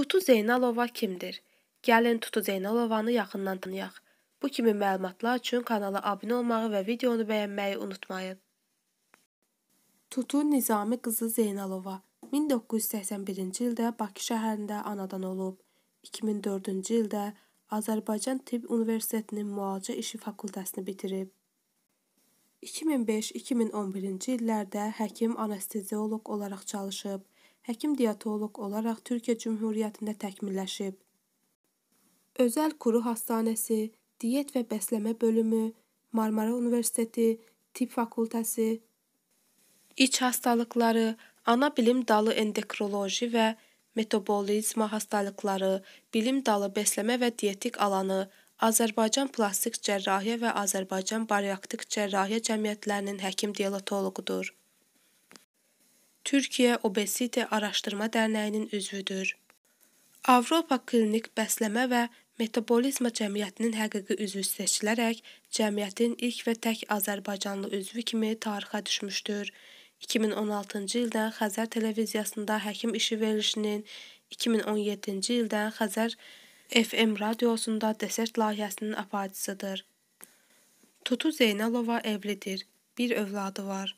Tutu Zeynalova kimdir? Gəlin Tutu Zeynalovanı yaxından tanıyaq. Bu kimi məlumatlar üçün kanala abunə olmağı və videonu bəyənməyi unutmayın. Tutu Nizami qızı Zeynalova 1981-ci ildə Bakı şəhərində anadan olub. 2004-cü ildə Azərbaycan Tibb Universitetinin müalicə işi fakültəsini bitirib. 2005-2011-ci illərdə həkim anesteziolog olaraq çalışıb həkim-dietoloq olaraq Türkiyə Cümhuriyyətində təkmilləşib. Özəl Quru Hastanəsi, Diyet və Bəsləmə bölümü, Marmara Universiteti, Tibb Fakültəsi, İç hastalıqları, ana bilim dalı endokroloji və metabolizma hastalıqları, bilim dalı bəsləmə və dietik alanı, Azərbaycan Plastik Cərrahiyyə və Azərbaycan Bariatrik Cərrahiyyə Cəmiyyətlərinin həkim-dietoloqudur. Türkiyə Obesite Araşdırma Dərnəyinin üzvüdür. Avropa Klinik Bəsləmə və Metabolizma Cəmiyyətinin həqiqi üzvü seçilərək cəmiyyətin ilk və tək azərbaycanlı üzvü kimi tarixə düşmüşdür. 2016-cı ildən Xəzər televiziyasında həkim işi verilişinin, 2017-ci ildən Xəzər FM radiosunda desert layihəsinin aparıcısıdır. Tutu Zeynalova evlidir, bir övladı var.